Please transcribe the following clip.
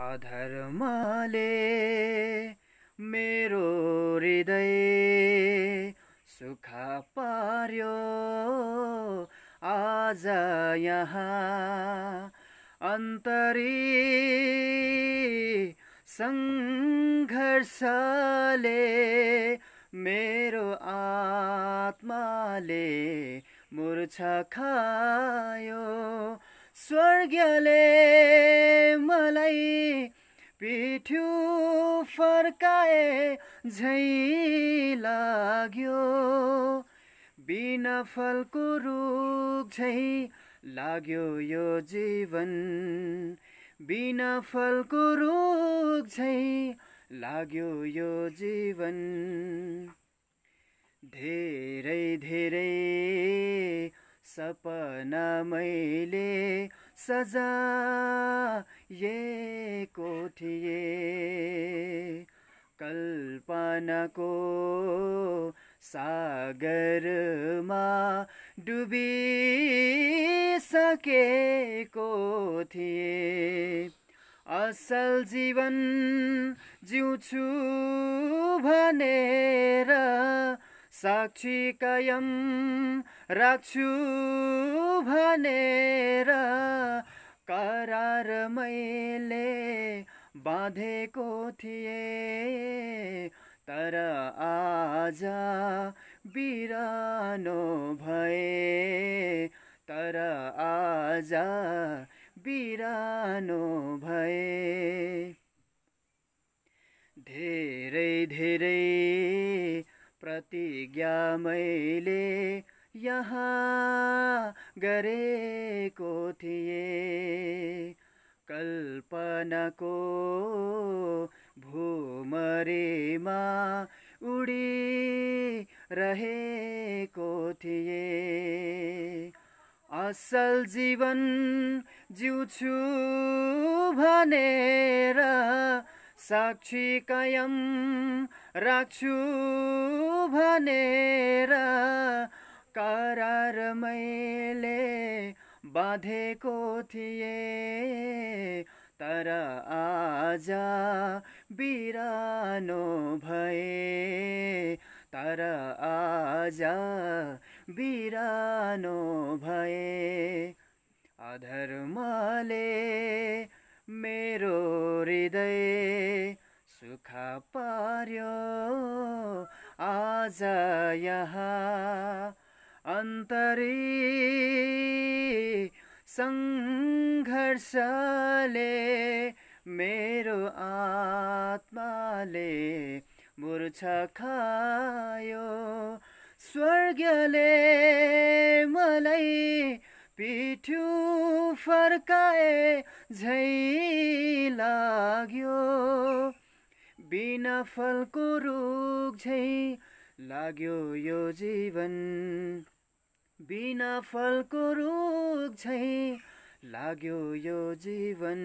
अधर्मले मेरो हृदय सुख पार्यो आज यहाँ अन्तरी सङ्घर्षले मेरो आत्माले मुर्छ खायो स्वर्गले मलाई पिठ्यु फर्काए झै लाग्यो बिना फलको रुख झै लाग्यो यो जीवन बिना फलको रुख झै लाग्यो यो जीवन धेरै धेरै सपना मैले सजाएको थिएँ कल्पनाको सागरमा डुबिसकेको थिएँ असल जीवन जिउँछु भनेर साक्षी कायम राख्छु भनेर करार मैले बाँधेको थिएँ तर आज बिरानो भए तर आज बिरानो भए धेरै धेरै प्रतिज्ञा मैले यहाँ गरेको थिएँ कल्पनाको भूमरीमा उडी रहेको थिएँ असल जीवन जिउछु भनेर साक्षी कायम राख्छु भनेर करार मैले बाँधेको थिएँ तर आज बिरानो भए तर आज बिरानो भए अधर्मले मेरो हृदय सुख पार्यो आज यहाँ अन्तरी सङ्घर्षले मेरो आत्माले मुर्छ खायो स्वर्गले मलाई पिठ्यु फर्काए झै लाग्यो बिना फलको रुख झै लाग्यो यो जीवन बिना फलको रुख झै लाग्यो यो जीवन